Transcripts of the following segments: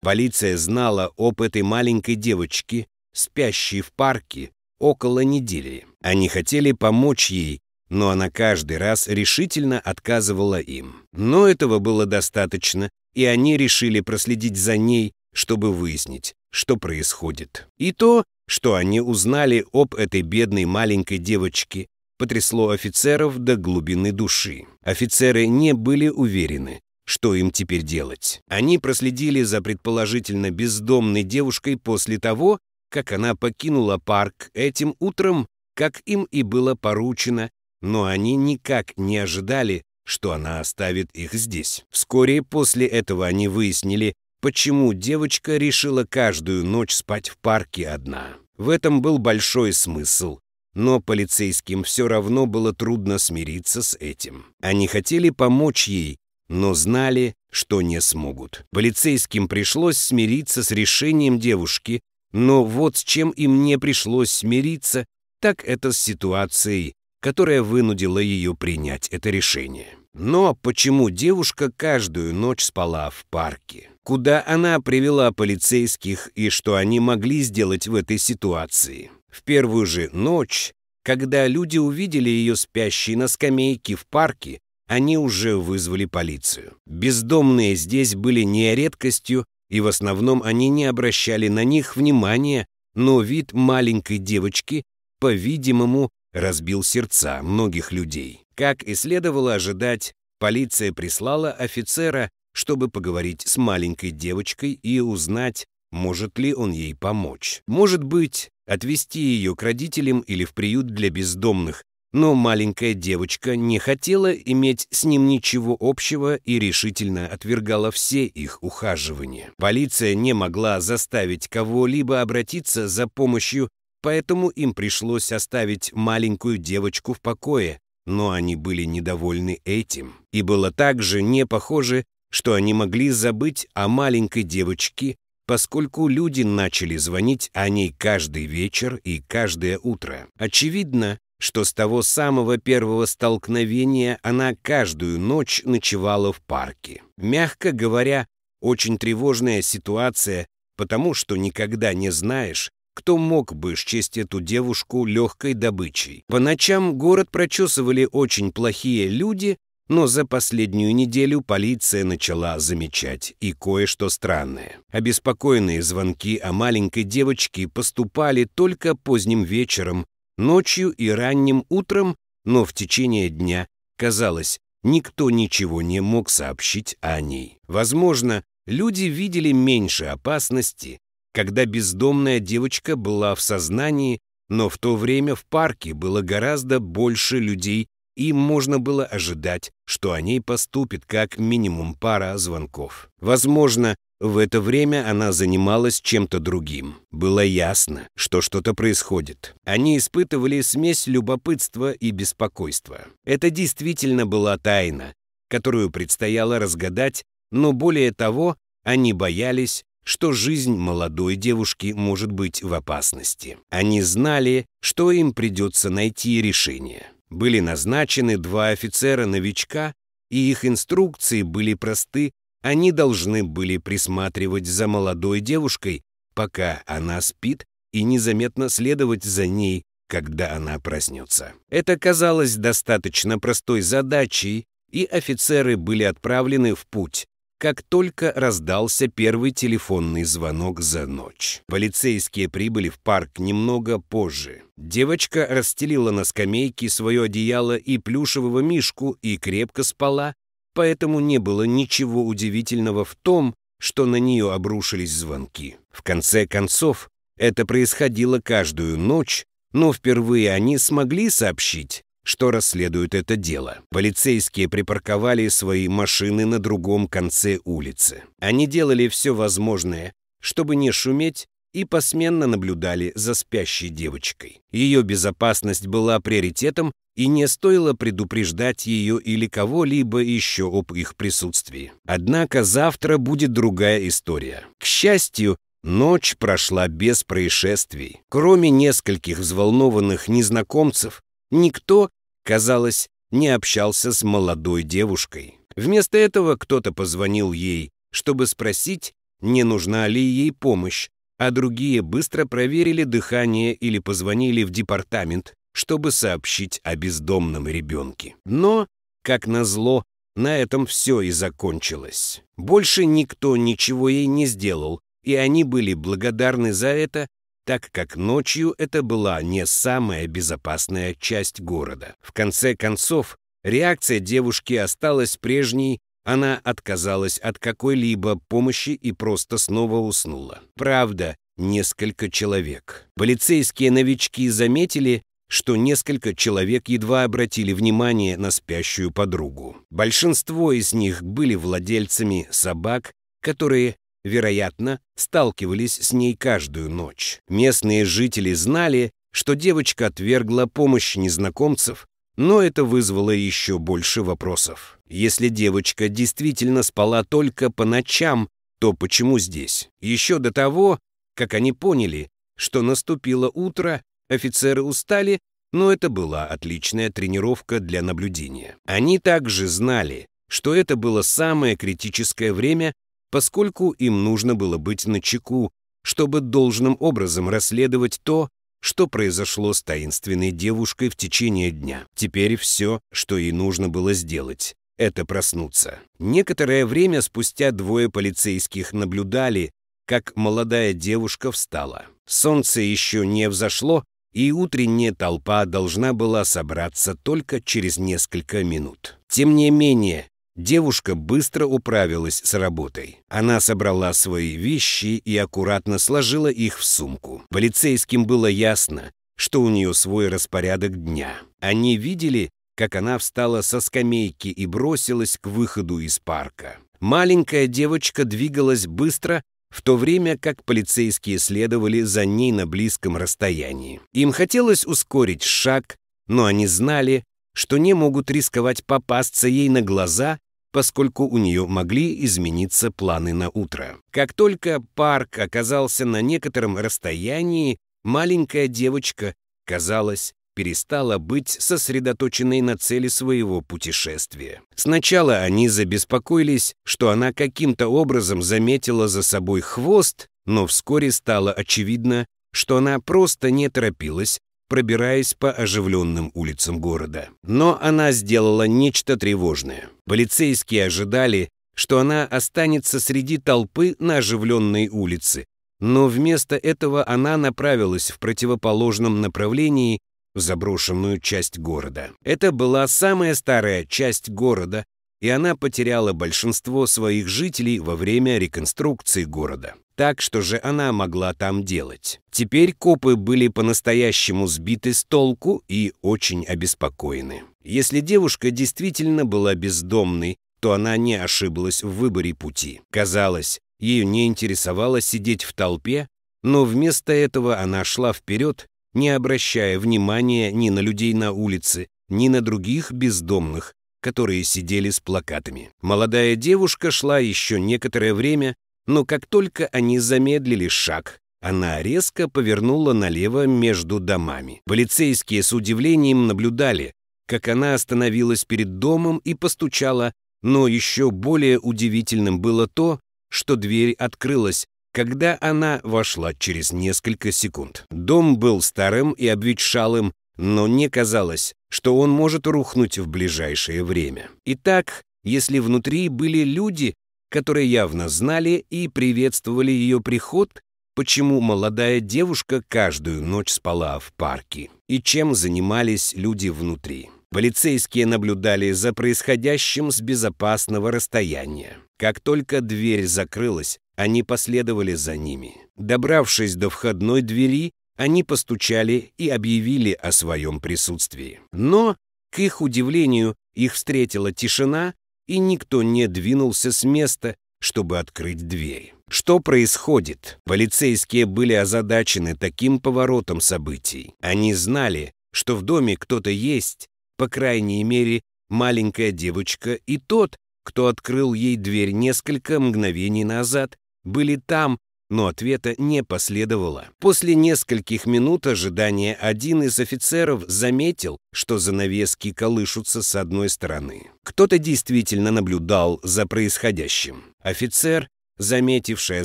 Полиция знала об этой маленькой девочке, спящей в парке, около недели. Они хотели помочь ей, но она каждый раз решительно отказывала им. Но этого было достаточно, и они решили проследить за ней, чтобы выяснить, что происходит. И то, что они узнали об этой бедной маленькой девочке, потрясло офицеров до глубины души. Офицеры не были уверены, что им теперь делать? Они проследили за предположительно бездомной девушкой после того, как она покинула парк этим утром, как им и было поручено, но они никак не ожидали, что она оставит их здесь. Вскоре после этого они выяснили, почему девочка решила каждую ночь спать в парке одна. В этом был большой смысл, но полицейским все равно было трудно смириться с этим. Они хотели помочь ей, но знали, что не смогут. Полицейским пришлось смириться с решением девушки, но вот с чем им не пришлось смириться, так это с ситуацией, которая вынудила ее принять это решение. Но почему девушка каждую ночь спала в парке? Куда она привела полицейских и что они могли сделать в этой ситуации? В первую же ночь, когда люди увидели ее спящей на скамейке в парке, они уже вызвали полицию. Бездомные здесь были не редкостью, и в основном они не обращали на них внимания, но вид маленькой девочки, по-видимому, разбил сердца многих людей. Как и следовало ожидать, полиция прислала офицера, чтобы поговорить с маленькой девочкой и узнать, может ли он ей помочь. Может быть, отвезти ее к родителям или в приют для бездомных, но маленькая девочка не хотела иметь с ним ничего общего и решительно отвергала все их ухаживания. Полиция не могла заставить кого-либо обратиться за помощью, поэтому им пришлось оставить маленькую девочку в покое, но они были недовольны этим. И было также не похоже, что они могли забыть о маленькой девочке, поскольку люди начали звонить о ней каждый вечер и каждое утро. Очевидно, что с того самого первого столкновения она каждую ночь ночевала в парке. Мягко говоря, очень тревожная ситуация, потому что никогда не знаешь, кто мог бы счесть эту девушку легкой добычей. По ночам город прочесывали очень плохие люди, но за последнюю неделю полиция начала замечать и кое-что странное. Обеспокоенные звонки о маленькой девочке поступали только поздним вечером ночью и ранним утром, но в течение дня, казалось, никто ничего не мог сообщить о ней. Возможно, люди видели меньше опасности, когда бездомная девочка была в сознании, но в то время в парке было гораздо больше людей, и можно было ожидать, что о ней поступит как минимум пара звонков. Возможно, в это время она занималась чем-то другим. Было ясно, что что-то происходит. Они испытывали смесь любопытства и беспокойства. Это действительно была тайна, которую предстояло разгадать, но более того, они боялись, что жизнь молодой девушки может быть в опасности. Они знали, что им придется найти решение. Были назначены два офицера-новичка, и их инструкции были просты они должны были присматривать за молодой девушкой, пока она спит, и незаметно следовать за ней, когда она проснется. Это казалось достаточно простой задачей, и офицеры были отправлены в путь, как только раздался первый телефонный звонок за ночь. Полицейские прибыли в парк немного позже. Девочка расстелила на скамейке свое одеяло и плюшевого мишку и крепко спала, поэтому не было ничего удивительного в том, что на нее обрушились звонки. В конце концов, это происходило каждую ночь, но впервые они смогли сообщить, что расследуют это дело. Полицейские припарковали свои машины на другом конце улицы. Они делали все возможное, чтобы не шуметь и посменно наблюдали за спящей девочкой. Ее безопасность была приоритетом, и не стоило предупреждать ее или кого-либо еще об их присутствии. Однако завтра будет другая история. К счастью, ночь прошла без происшествий. Кроме нескольких взволнованных незнакомцев, никто, казалось, не общался с молодой девушкой. Вместо этого кто-то позвонил ей, чтобы спросить, не нужна ли ей помощь, а другие быстро проверили дыхание или позвонили в департамент, чтобы сообщить о бездомном ребенке. Но, как назло, на этом все и закончилось. Больше никто ничего ей не сделал, и они были благодарны за это, так как ночью это была не самая безопасная часть города. В конце концов, реакция девушки осталась прежней она отказалась от какой-либо помощи и просто снова уснула. Правда, несколько человек. Полицейские новички заметили, что несколько человек едва обратили внимание на спящую подругу. Большинство из них были владельцами собак, которые, вероятно, сталкивались с ней каждую ночь. Местные жители знали, что девочка отвергла помощь незнакомцев, но это вызвало еще больше вопросов. Если девочка действительно спала только по ночам, то почему здесь? Еще до того, как они поняли, что наступило утро, офицеры устали, но это была отличная тренировка для наблюдения. Они также знали, что это было самое критическое время, поскольку им нужно было быть начеку, чтобы должным образом расследовать то, что произошло с таинственной девушкой в течение дня. Теперь все, что ей нужно было сделать, это проснуться. Некоторое время спустя двое полицейских наблюдали, как молодая девушка встала. Солнце еще не взошло, и утренняя толпа должна была собраться только через несколько минут. Тем не менее, Девушка быстро управилась с работой. Она собрала свои вещи и аккуратно сложила их в сумку. Полицейским было ясно, что у нее свой распорядок дня. Они видели, как она встала со скамейки и бросилась к выходу из парка. Маленькая девочка двигалась быстро, в то время как полицейские следовали за ней на близком расстоянии. Им хотелось ускорить шаг, но они знали, что не могут рисковать попасться ей на глаза поскольку у нее могли измениться планы на утро. Как только парк оказался на некотором расстоянии, маленькая девочка, казалось, перестала быть сосредоточенной на цели своего путешествия. Сначала они забеспокоились, что она каким-то образом заметила за собой хвост, но вскоре стало очевидно, что она просто не торопилась пробираясь по оживленным улицам города. Но она сделала нечто тревожное. Полицейские ожидали, что она останется среди толпы на оживленной улице, но вместо этого она направилась в противоположном направлении в заброшенную часть города. Это была самая старая часть города, и она потеряла большинство своих жителей во время реконструкции города. Так что же она могла там делать? Теперь копы были по-настоящему сбиты с толку и очень обеспокоены. Если девушка действительно была бездомной, то она не ошиблась в выборе пути. Казалось, ее не интересовало сидеть в толпе, но вместо этого она шла вперед, не обращая внимания ни на людей на улице, ни на других бездомных, которые сидели с плакатами. Молодая девушка шла еще некоторое время, но как только они замедлили шаг, она резко повернула налево между домами. Полицейские с удивлением наблюдали, как она остановилась перед домом и постучала, но еще более удивительным было то, что дверь открылась, когда она вошла через несколько секунд. Дом был старым и обветшалым, но мне казалось, что он может рухнуть в ближайшее время. Итак, если внутри были люди, которые явно знали и приветствовали ее приход, почему молодая девушка каждую ночь спала в парке и чем занимались люди внутри. Полицейские наблюдали за происходящим с безопасного расстояния. Как только дверь закрылась, они последовали за ними. Добравшись до входной двери, они постучали и объявили о своем присутствии. Но, к их удивлению, их встретила тишина, и никто не двинулся с места, чтобы открыть дверь. Что происходит? Полицейские были озадачены таким поворотом событий. Они знали, что в доме кто-то есть, по крайней мере, маленькая девочка и тот, кто открыл ей дверь несколько мгновений назад, были там, но ответа не последовало. После нескольких минут ожидания один из офицеров заметил, что занавески колышутся с одной стороны. Кто-то действительно наблюдал за происходящим. Офицер, заметившая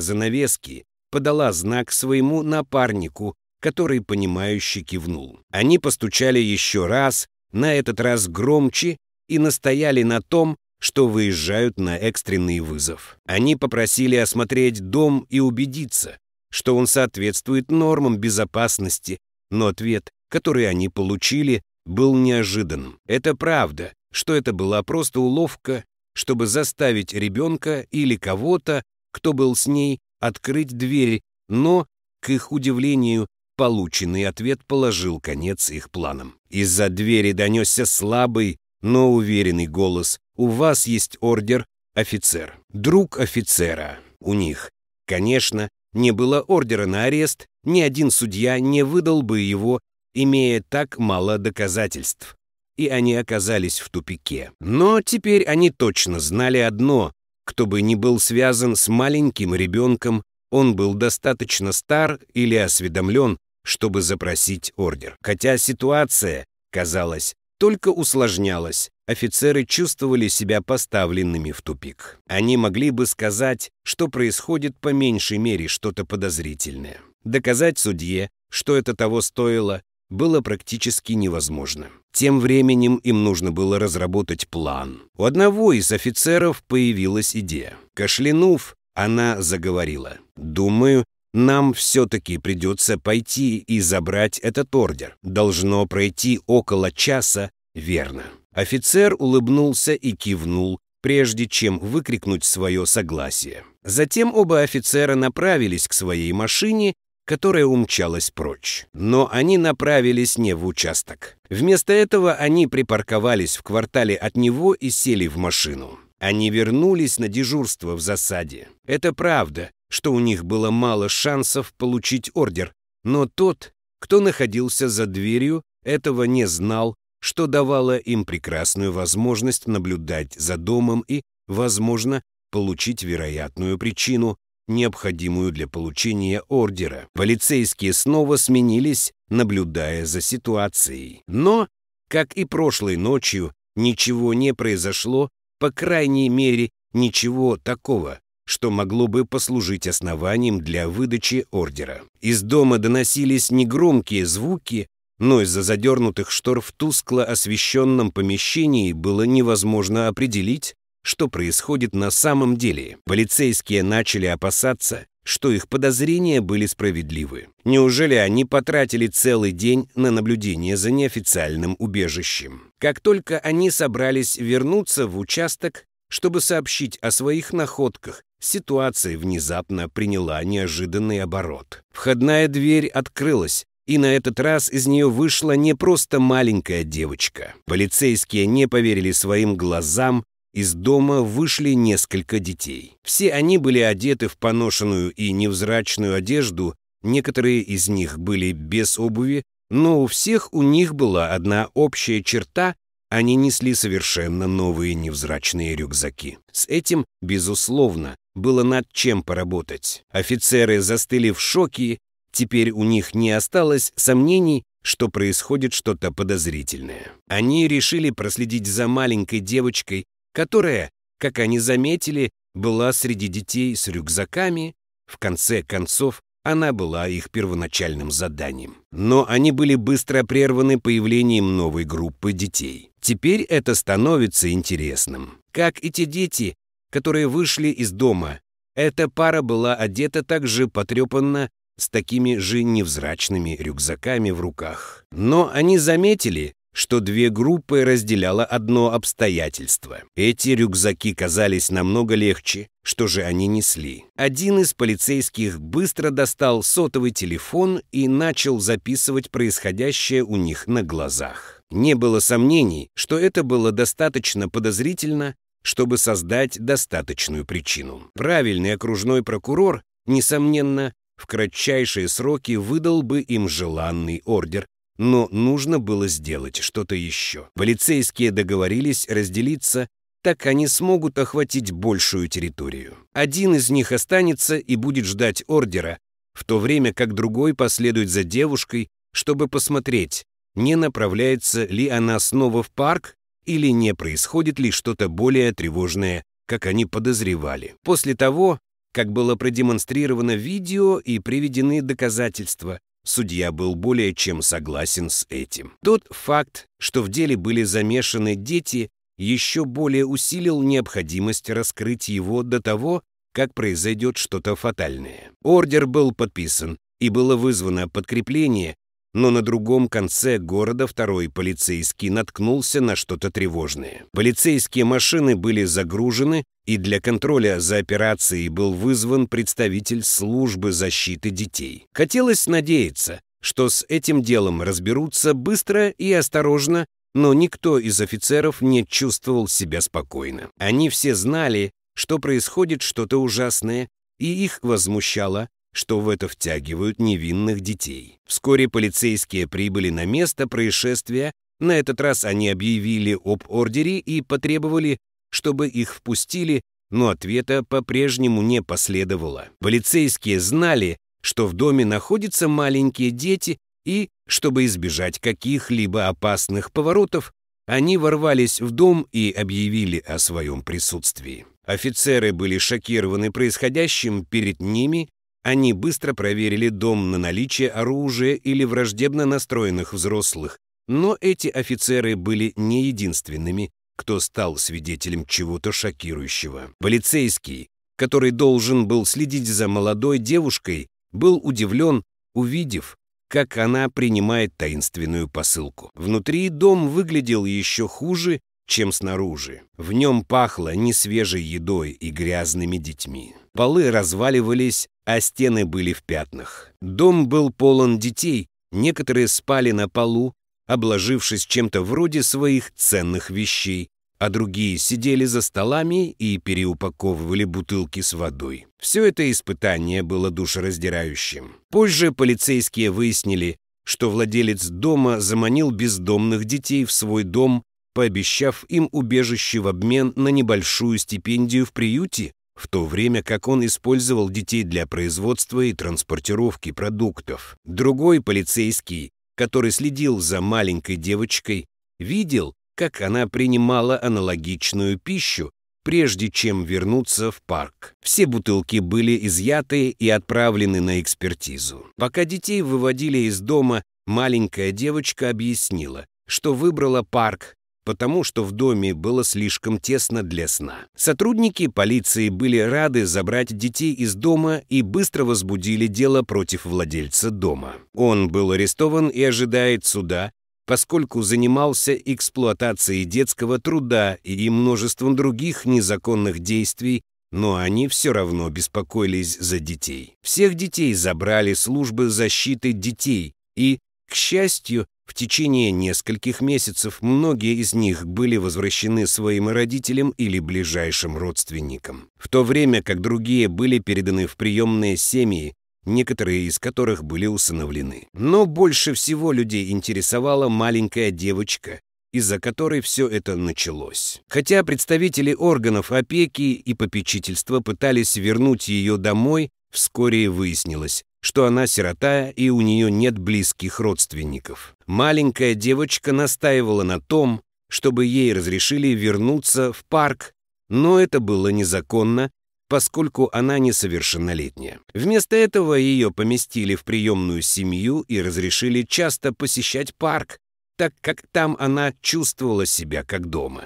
занавески, подала знак своему напарнику, который, понимающе кивнул. Они постучали еще раз, на этот раз громче, и настояли на том, что выезжают на экстренный вызов. Они попросили осмотреть дом и убедиться, что он соответствует нормам безопасности, но ответ, который они получили, был неожиданным. Это правда, что это была просто уловка, чтобы заставить ребенка или кого-то, кто был с ней, открыть дверь, но, к их удивлению, полученный ответ положил конец их планам. Из-за двери донесся слабый, но уверенный голос, у вас есть ордер офицер, друг офицера. У них, конечно, не было ордера на арест, ни один судья не выдал бы его, имея так мало доказательств. И они оказались в тупике. Но теперь они точно знали одно. Кто бы ни был связан с маленьким ребенком, он был достаточно стар или осведомлен, чтобы запросить ордер. Хотя ситуация, казалось, только усложнялась, офицеры чувствовали себя поставленными в тупик. Они могли бы сказать, что происходит по меньшей мере что-то подозрительное. Доказать судье, что это того стоило, было практически невозможно. Тем временем им нужно было разработать план. У одного из офицеров появилась идея. Кашлянув, она заговорила. «Думаю, нам все-таки придется пойти и забрать этот ордер. Должно пройти около часа, верно?» Офицер улыбнулся и кивнул, прежде чем выкрикнуть свое согласие. Затем оба офицера направились к своей машине, которая умчалась прочь. Но они направились не в участок. Вместо этого они припарковались в квартале от него и сели в машину. Они вернулись на дежурство в засаде. Это правда, что у них было мало шансов получить ордер, но тот, кто находился за дверью, этого не знал что давало им прекрасную возможность наблюдать за домом и, возможно, получить вероятную причину, необходимую для получения ордера. Полицейские снова сменились, наблюдая за ситуацией. Но, как и прошлой ночью, ничего не произошло, по крайней мере, ничего такого, что могло бы послужить основанием для выдачи ордера. Из дома доносились негромкие звуки, но из-за задернутых штор в тускло освещенном помещении было невозможно определить, что происходит на самом деле. Полицейские начали опасаться, что их подозрения были справедливы. Неужели они потратили целый день на наблюдение за неофициальным убежищем? Как только они собрались вернуться в участок, чтобы сообщить о своих находках, ситуация внезапно приняла неожиданный оборот. Входная дверь открылась, и на этот раз из нее вышла не просто маленькая девочка. Полицейские не поверили своим глазам, из дома вышли несколько детей. Все они были одеты в поношенную и невзрачную одежду, некоторые из них были без обуви, но у всех у них была одна общая черта – они несли совершенно новые невзрачные рюкзаки. С этим, безусловно, было над чем поработать. Офицеры застыли в шоке Теперь у них не осталось сомнений, что происходит что-то подозрительное. Они решили проследить за маленькой девочкой, которая, как они заметили, была среди детей с рюкзаками. В конце концов, она была их первоначальным заданием. Но они были быстро прерваны появлением новой группы детей. Теперь это становится интересным. Как и те дети, которые вышли из дома, эта пара была одета так же потрепанно, с такими же невзрачными рюкзаками в руках. Но они заметили, что две группы разделяло одно обстоятельство. Эти рюкзаки казались намного легче, что же они несли. Один из полицейских быстро достал сотовый телефон и начал записывать происходящее у них на глазах. Не было сомнений, что это было достаточно подозрительно, чтобы создать достаточную причину. Правильный окружной прокурор, несомненно, в кратчайшие сроки выдал бы им желанный ордер, но нужно было сделать что-то еще. Полицейские договорились разделиться, так они смогут охватить большую территорию. Один из них останется и будет ждать ордера, в то время как другой последует за девушкой, чтобы посмотреть, не направляется ли она снова в парк или не происходит ли что-то более тревожное, как они подозревали. После того как было продемонстрировано в видео и приведены доказательства, судья был более чем согласен с этим. Тот факт, что в деле были замешаны дети, еще более усилил необходимость раскрыть его до того, как произойдет что-то фатальное. Ордер был подписан, и было вызвано подкрепление, но на другом конце города второй полицейский наткнулся на что-то тревожное. Полицейские машины были загружены, и для контроля за операцией был вызван представитель службы защиты детей. Хотелось надеяться, что с этим делом разберутся быстро и осторожно, но никто из офицеров не чувствовал себя спокойно. Они все знали, что происходит что-то ужасное, и их возмущало, что в это втягивают невинных детей. Вскоре полицейские прибыли на место происшествия. На этот раз они объявили об ордере и потребовали, чтобы их впустили, но ответа по-прежнему не последовало. Полицейские знали, что в доме находятся маленькие дети, и, чтобы избежать каких-либо опасных поворотов, они ворвались в дом и объявили о своем присутствии. Офицеры были шокированы происходящим перед ними, они быстро проверили дом на наличие оружия или враждебно настроенных взрослых, но эти офицеры были не единственными, кто стал свидетелем чего-то шокирующего. Полицейский, который должен был следить за молодой девушкой, был удивлен, увидев, как она принимает таинственную посылку. Внутри дом выглядел еще хуже чем снаружи. В нем пахло несвежей едой и грязными детьми. Полы разваливались, а стены были в пятнах. Дом был полон детей, некоторые спали на полу, обложившись чем-то вроде своих ценных вещей, а другие сидели за столами и переупаковывали бутылки с водой. Все это испытание было душераздирающим. Позже полицейские выяснили, что владелец дома заманил бездомных детей в свой дом пообещав им убежище в обмен на небольшую стипендию в приюте, в то время как он использовал детей для производства и транспортировки продуктов. Другой полицейский, который следил за маленькой девочкой, видел, как она принимала аналогичную пищу, прежде чем вернуться в парк. Все бутылки были изъяты и отправлены на экспертизу. Пока детей выводили из дома, маленькая девочка объяснила, что выбрала парк, потому что в доме было слишком тесно для сна. Сотрудники полиции были рады забрать детей из дома и быстро возбудили дело против владельца дома. Он был арестован и ожидает суда, поскольку занимался эксплуатацией детского труда и множеством других незаконных действий, но они все равно беспокоились за детей. Всех детей забрали службы защиты детей и к счастью, в течение нескольких месяцев многие из них были возвращены своим родителям или ближайшим родственникам, в то время как другие были переданы в приемные семьи, некоторые из которых были усыновлены. Но больше всего людей интересовала маленькая девочка, из-за которой все это началось. Хотя представители органов опеки и попечительства пытались вернуть ее домой, Вскоре выяснилось, что она сирота и у нее нет близких родственников. Маленькая девочка настаивала на том, чтобы ей разрешили вернуться в парк, но это было незаконно, поскольку она несовершеннолетняя. Вместо этого ее поместили в приемную семью и разрешили часто посещать парк, так как там она чувствовала себя как дома.